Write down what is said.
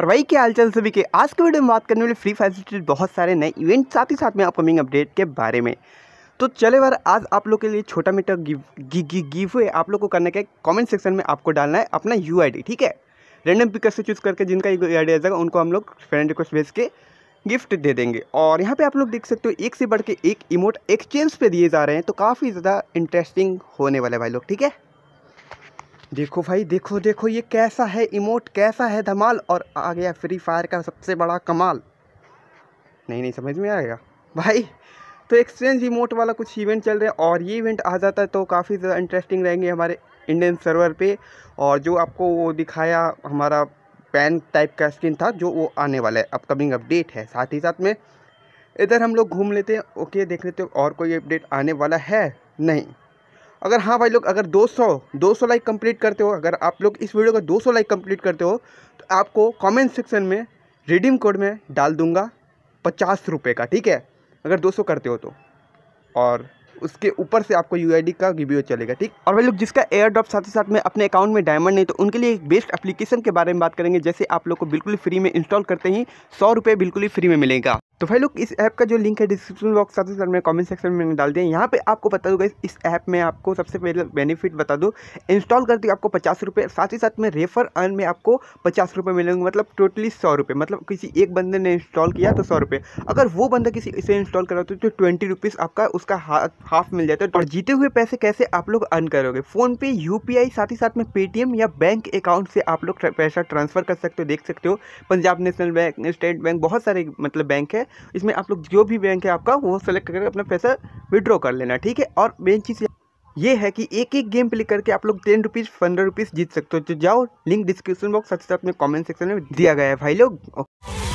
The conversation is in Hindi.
और वही के हालचाल सभी के आज के वीडियो में बात करने वाले फ्री फायर बहुत सारे नए इवेंट साथ ही साथ में अपकमिंग अपडेट के बारे में तो चले बार आज आप लोग के लिए छोटा मीटर गिव गी, गिव हुए आप लोग को करने का कमेंट सेक्शन में आपको डालना है अपना यू ठीक है रैंडम पिकर से चूज़ करके जिनका यू आई डी उनको हम लोग फ्रेंड रिक्वेस्ट भेज के गिफ्ट दे देंगे और यहाँ पे आप लोग देख सकते हो एक से बढ़ के एक इमोट एक्सचेंज पे दिए जा रहे हैं तो काफ़ी ज़्यादा इंटरेस्टिंग होने वाला है भाई लोग ठीक है देखो भाई देखो देखो ये कैसा है इमोट कैसा है धमाल और आ गया फ्री फायर का सबसे बड़ा कमाल नहीं नहीं समझ में आएगा भाई तो एक्सचेंज इमोट वाला कुछ इवेंट चल रहे हैं और ये इवेंट आ जाता है तो काफ़ी ज़्यादा इंटरेस्टिंग रहेंगे हमारे इंडियन सर्वर पे और जो आपको वो दिखाया हमारा पैन टाइप का स्क्रीन था जो वो आने वाला है अपकमिंग अपडेट है साथ ही साथ में इधर हम लोग घूम लेते हैं ओके देख लेते हैं और कोई अपडेट आने वाला है नहीं अगर हाँ भाई लोग अगर 200 200 लाइक कंप्लीट करते हो अगर आप लोग इस वीडियो का 200 लाइक कंप्लीट करते हो तो आपको कमेंट सेक्शन में रिडीम कोड में डाल दूंगा पचास रुपये का ठीक है अगर 200 करते हो तो और उसके ऊपर से आपको यू का वी चलेगा ठीक और भाई लोग जिसका एयर ड्रॉप साथ ही साथ में अपने अकाउंट में डायमंड नहीं तो उनके लिए एक बेस्ट एप्लीकेशन के बारे में बात करेंगे जैसे आप लोग को बिल्कुल फ्री में इंस्टॉल करते ही सौ रुपये बिल्कुल ही फ्री में मिलेगा तो भाई लोग इस ऐप का जो लिंक है डिस्क्रिप्शन बॉक्स साथ ही साथ मैं कमेंट सेक्शन में डाल दिया यहाँ पे आपको बता दूँगा इस ऐप में आपको सबसे पहले बेनिफिट बता दूँ इंस्टॉल करते आपको पचास रुपये साथ ही साथ में रेफर अर्न में आपको पचास रुपये मिलेंगे मतलब टोटली सौ रुपये मतलब किसी एक बंदे ने इंस्टॉल किया तो सौ रुपये अगर वो बंदा किसी इसे इंस्टॉल कराते तो ट्वेंटी रुपीज़ आपका उसका हाफ मिल जाता है और जीते हुए पैसे कैसे आप लोग अर्न करोगे फ़ोनपे यू साथ ही साथ में पेटीएम या बैंक अकाउंट से आप लोग पैसा ट्रांसफ़र कर सकते हो देख सकते हो Punjab national bank state bank बहुत सारे मतलब बैंक है इसमें आप लोग जो भी बैंक है आपका वो सेलेक्ट करके अपना पैसा विड्रॉ कर लेना ठीक है और मेन चीज़ ये है कि एक एक गेम प्ले करके आप लोग टेन रुपीज़ पंद्रह रुपीज़ जीत सकते हो तो जाओ लिंक डिस्क्रिप्शन बॉक्स साथ साथ में कमेंट सेक्शन में दिया गया है भाई लोग